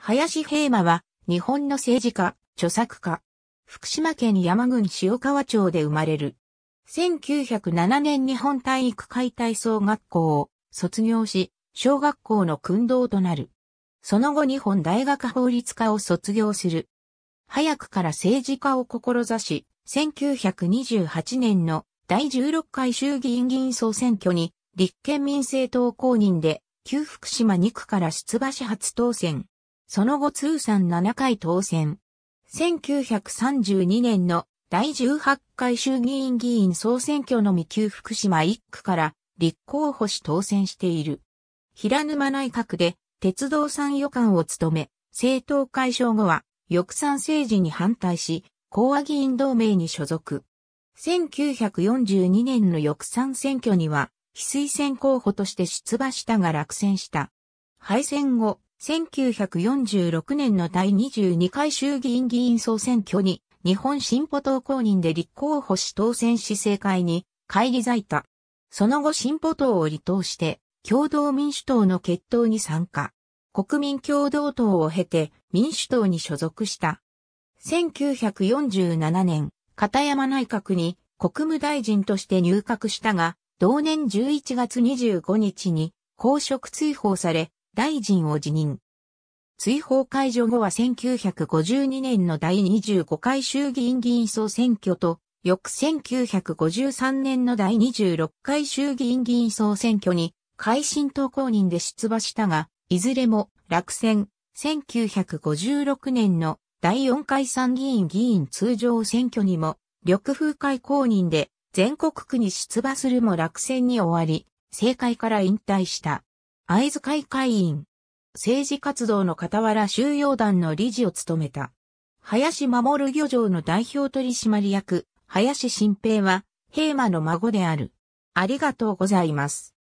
林平馬は、日本の政治家、著作家。福島県山郡塩川町で生まれる。1907年日本体育会体操学校を卒業し、小学校の訓導となる。その後日本大学法律家を卒業する。早くから政治家を志し、1928年の第16回衆議院議員総選挙に立憲民政党公認で、旧福島2区から出馬し初当選。その後通算7回当選。1932年の第18回衆議院議員総選挙の未給福島1区から立候補し当選している。平沼内閣で鉄道参与官を務め、政党解消後は翼賛政治に反対し、講和議員同盟に所属。1942年の翼賛選挙には、非推薦候補として出馬したが落選した。敗戦後、1946年の第22回衆議院議員総選挙に、日本進歩党公認で立候補し当選し政界に、返り咲いた。その後進歩党を離党して、共同民主党の決闘に参加。国民共同党を経て、民主党に所属した。1947年、片山内閣に国務大臣として入閣したが、同年11月25日に公職追放され、大臣を辞任。追放解除後は1952年の第25回衆議院議員総選挙と、翌1953年の第26回衆議院議員総選挙に、改新党公認で出馬したが、いずれも落選、1956年の第4回参議院議員通常選挙にも、緑風会公認で全国区に出馬するも落選に終わり、政界から引退した。会津会会員。政治活動の傍ら収容団の理事を務めた。林守漁場の代表取締役、林新平は、平馬の孫である。ありがとうございます。